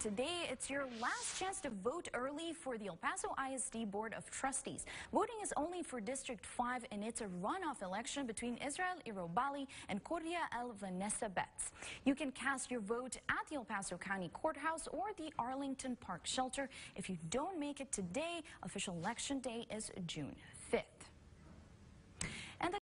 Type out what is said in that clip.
today it's your last chance to vote early for the El Paso ISD Board of Trustees. Voting is only for District 5 and it's a runoff election between Israel Irobali and Coria El Vanessa Betts. You can cast your vote at the El Paso County Courthouse or the Arlington Park Shelter. If you don't make it today, official election day is June